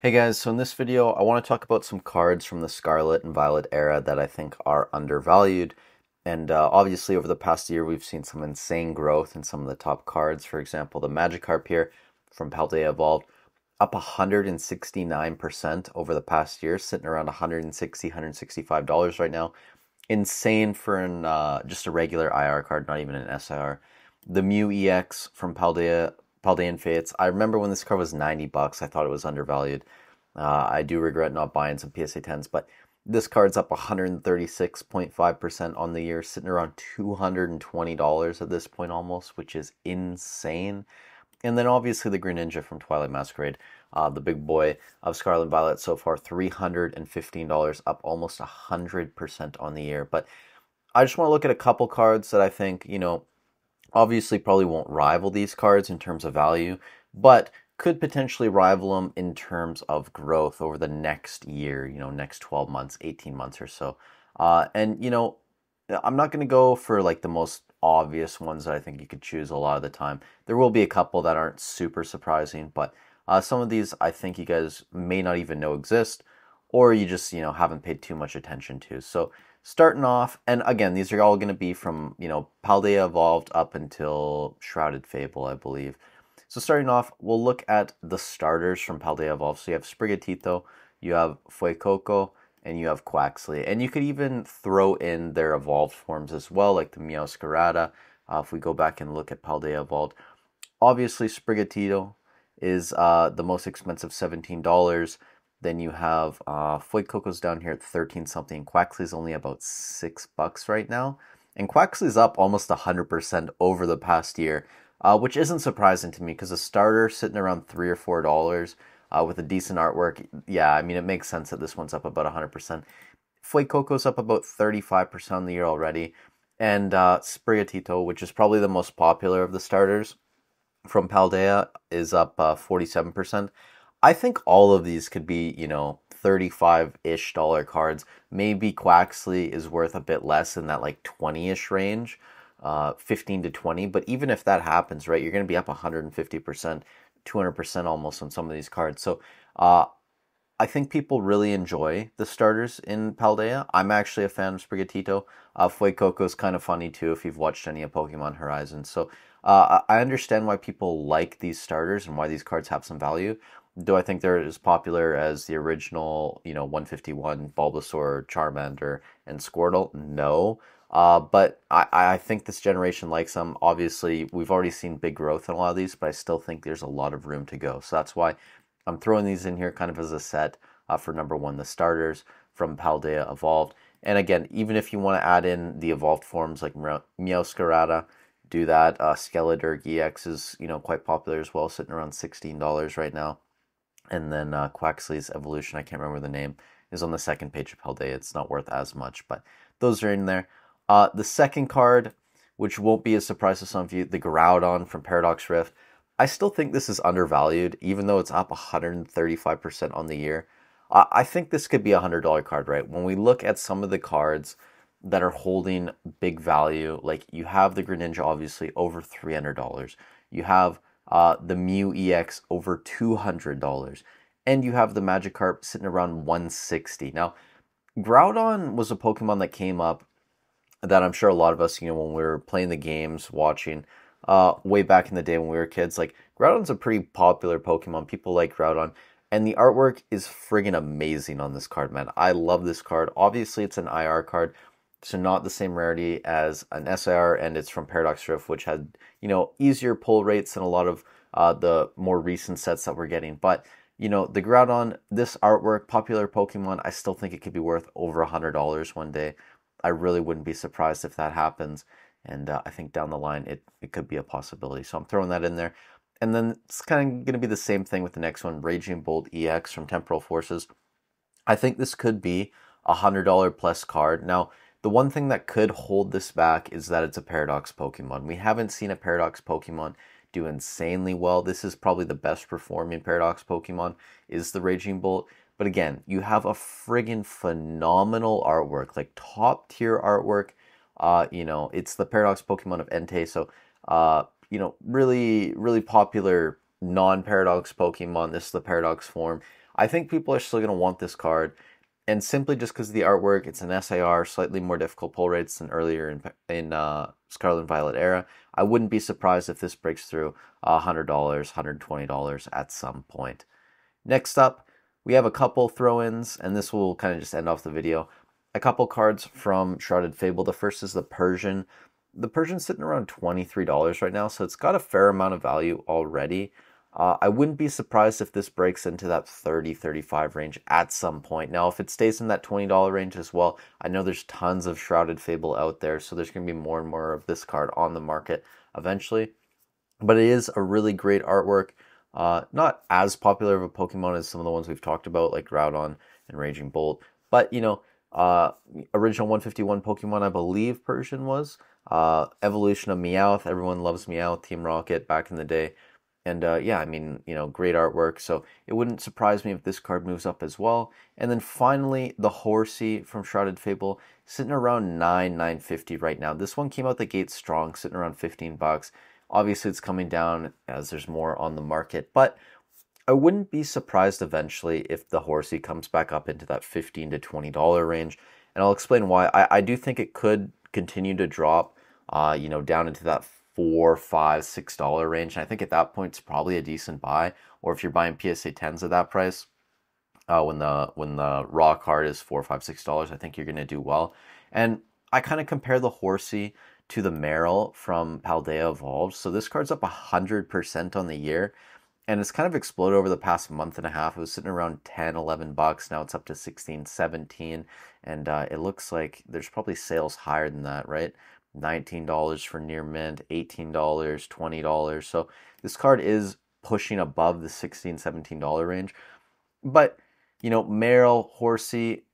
Hey guys, so in this video I want to talk about some cards from the Scarlet and Violet era that I think are undervalued. And uh, obviously over the past year we've seen some insane growth in some of the top cards. For example, the Magikarp here from Paldea Evolved up 169% over the past year, sitting around 160 $165 right now. Insane for an, uh, just a regular IR card, not even an SIR. The Mew EX from Paldea Paldean Fates. I remember when this card was 90 bucks, I thought it was undervalued. Uh, I do regret not buying some PSA 10s, but this card's up 136.5% on the year, sitting around $220 at this point almost, which is insane. And then obviously the Green Ninja from Twilight Masquerade, uh, the big boy of Scarlet and Violet so far, $315, up almost 100% on the year. But I just want to look at a couple cards that I think, you know, Obviously, probably won't rival these cards in terms of value, but could potentially rival them in terms of growth over the next year, you know, next 12 months, 18 months or so. Uh, and, you know, I'm not going to go for like the most obvious ones that I think you could choose a lot of the time. There will be a couple that aren't super surprising, but uh, some of these I think you guys may not even know exist or you just, you know, haven't paid too much attention to. So starting off, and again, these are all going to be from, you know, Paldea Evolved up until Shrouded Fable, I believe. So starting off, we'll look at the starters from Paldea Evolved. So you have Sprigatito, you have Fuecoco, and you have Quaxley. And you could even throw in their evolved forms as well, like the Meowscarada. Uh, if we go back and look at Paldea Evolved, obviously Sprigatito is uh, the most expensive $17. Then you have uh, Coco's down here at 13 something. Quaxley's only about six bucks right now. And Quaxley's up almost 100% over the past year, uh, which isn't surprising to me because a starter sitting around three or four dollars uh, with a decent artwork, yeah, I mean, it makes sense that this one's up about 100%. Foy Coco's up about 35% on the year already. And uh, Sprigatito, which is probably the most popular of the starters from Paldea, is up 47%. Uh, I think all of these could be, you know, 35-ish dollar cards. Maybe Quaxley is worth a bit less in that like 20-ish range, uh, 15 to 20. But even if that happens, right, you're going to be up 150%, 200% almost on some of these cards. So uh, I think people really enjoy the starters in Paldea. I'm actually a fan of Sprigatito. Uh, Fuecoco is kind of funny too if you've watched any of Pokemon Horizon. So uh, I understand why people like these starters and why these cards have some value do I think they're as popular as the original, you know, 151 Bulbasaur, Charmander, and Squirtle? No. Uh, but I, I think this generation likes them. Obviously, we've already seen big growth in a lot of these, but I still think there's a lot of room to go. So that's why I'm throwing these in here kind of as a set uh, for number one, the starters from Paldea Evolved. And again, even if you want to add in the evolved forms like Meowscarada, do that. Uh, Skeletor GX is you know quite popular as well, sitting around $16 right now. And then uh, Quaxley's Evolution, I can't remember the name, is on the second page of Hellday. It's not worth as much, but those are in there. Uh, the second card, which won't be a surprise to some of you, the Groudon from Paradox Rift. I still think this is undervalued, even though it's up 135% on the year. I think this could be a $100 card, right? When we look at some of the cards that are holding big value, like you have the Greninja, obviously, over $300. You have uh, the Mew EX over $200. And you have the Magikarp sitting around 160 Now, Groudon was a Pokemon that came up that I'm sure a lot of us, you know, when we were playing the games, watching, uh, way back in the day when we were kids, like Groudon's a pretty popular Pokemon. People like Groudon. And the artwork is friggin' amazing on this card, man. I love this card. Obviously, it's an IR card, so not the same rarity as an SIR, and it's from Paradox Rift, which had you know easier pull rates than a lot of uh, the more recent sets that we're getting. But you know the Groudon, this artwork, popular Pokemon, I still think it could be worth over a hundred dollars one day. I really wouldn't be surprised if that happens, and uh, I think down the line it it could be a possibility. So I'm throwing that in there. And then it's kind of going to be the same thing with the next one, Raging Bolt EX from Temporal Forces. I think this could be a $100 plus card. Now, the one thing that could hold this back is that it's a Paradox Pokemon. We haven't seen a Paradox Pokemon do insanely well. This is probably the best performing Paradox Pokemon is the Raging Bolt. But again, you have a friggin' phenomenal artwork, like top tier artwork. Uh, you know, it's the Paradox Pokemon of Entei. So, uh, you know, really, really popular non-Paradox Pokemon. This is the Paradox form. I think people are still going to want this card and simply just because of the artwork, it's an SIR, slightly more difficult pull rates than earlier in, in uh, Scarlet and Violet era. I wouldn't be surprised if this breaks through $100, $120 at some point. Next up, we have a couple throw-ins, and this will kind of just end off the video. A couple cards from Shrouded Fable. The first is the Persian. The Persian's sitting around $23 right now, so it's got a fair amount of value already. Uh, I wouldn't be surprised if this breaks into that 30 35 range at some point. Now, if it stays in that $20 range as well, I know there's tons of Shrouded Fable out there, so there's going to be more and more of this card on the market eventually. But it is a really great artwork. Uh, not as popular of a Pokemon as some of the ones we've talked about, like Groudon and Raging Bolt. But, you know, uh, original 151 Pokemon, I believe Persian was. Uh, evolution of Meowth. Everyone loves Meowth, Team Rocket back in the day. And uh, yeah, I mean, you know, great artwork. So it wouldn't surprise me if this card moves up as well. And then finally, the Horsey from Shrouded Fable, sitting around 9, 950 right now. This one came out the gate strong, sitting around 15 bucks. Obviously, it's coming down as there's more on the market, but I wouldn't be surprised eventually if the Horsey comes back up into that 15 to $20 range. And I'll explain why. I, I do think it could continue to drop, uh, you know, down into that four, five, six dollar range. And I think at that point it's probably a decent buy. Or if you're buying PSA tens at that price, uh, when the when the raw card is four, five, six dollars, I think you're gonna do well. And I kind of compare the horsey to the Merrill from Paldea Evolved. So this card's up 100% on the year, and it's kind of exploded over the past month and a half. It was sitting around 10, 11 bucks. Now it's up to 16, 17. And uh, it looks like there's probably sales higher than that, right? $19 for near mint, $18, $20. So this card is pushing above the $16, $17 range. But, you know, Merrill, Horsey,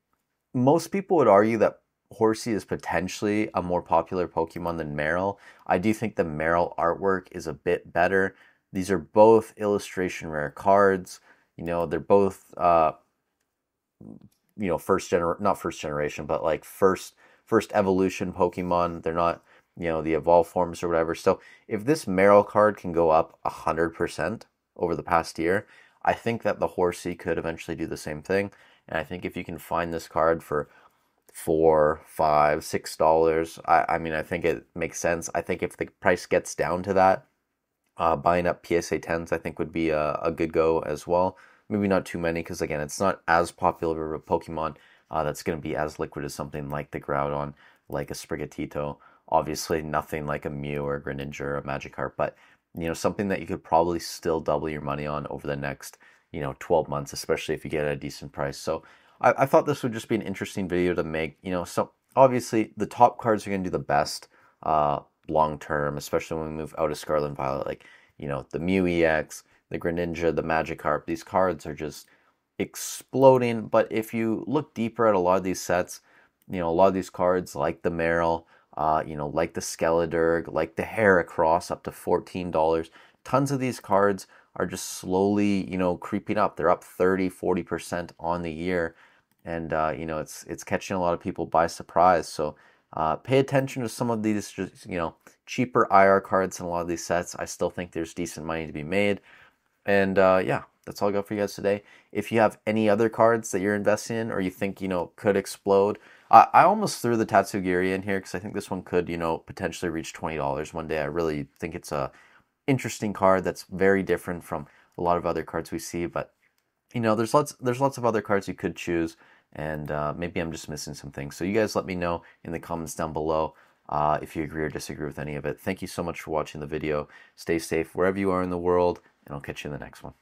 most people would argue that Horsey is potentially a more popular Pokemon than Merrill. I do think the Merrill artwork is a bit better. These are both illustration rare cards. You know, they're both, uh, you know, first gener not first generation, but like first first evolution Pokemon. They're not, you know, the evolved forms or whatever. So if this Meryl card can go up 100% over the past year, I think that the Horsey could eventually do the same thing. And I think if you can find this card for four, five, six dollars, I, I mean, I think it makes sense. I think if the price gets down to that, uh, buying up PSA 10s, I think, would be a, a good go as well. Maybe not too many, because again, it's not as popular of a Pokemon uh, that's going to be as liquid as something like the Groudon, like a Sprigatito. Obviously, nothing like a Mew or a Greninja or a Magikarp, but you know something that you could probably still double your money on over the next you know 12 months, especially if you get at a decent price. So I, I thought this would just be an interesting video to make. You know, so obviously the top cards are going to do the best uh, long term, especially when we move out of Scarlet and Violet. Like you know the Mew EX, the Greninja, the Magikarp. These cards are just exploding. But if you look deeper at a lot of these sets, you know, a lot of these cards like the Meryl, uh, you know, like the Skeledirg, like the Heracross, up to $14. Tons of these cards are just slowly, you know, creeping up. They're up 30, 40% on the year. And, uh, you know, it's, it's catching a lot of people by surprise. So uh, pay attention to some of these, just, you know, cheaper IR cards in a lot of these sets. I still think there's decent money to be made. And uh, yeah, that's all I got for you guys today. If you have any other cards that you're investing in or you think, you know, could explode, I, I almost threw the Tatsugiri in here because I think this one could, you know, potentially reach $20 one day. I really think it's a interesting card that's very different from a lot of other cards we see, but you know, there's lots there's lots of other cards you could choose and uh, maybe I'm just missing some things. So you guys let me know in the comments down below uh, if you agree or disagree with any of it. Thank you so much for watching the video. Stay safe wherever you are in the world and I'll catch you in the next one.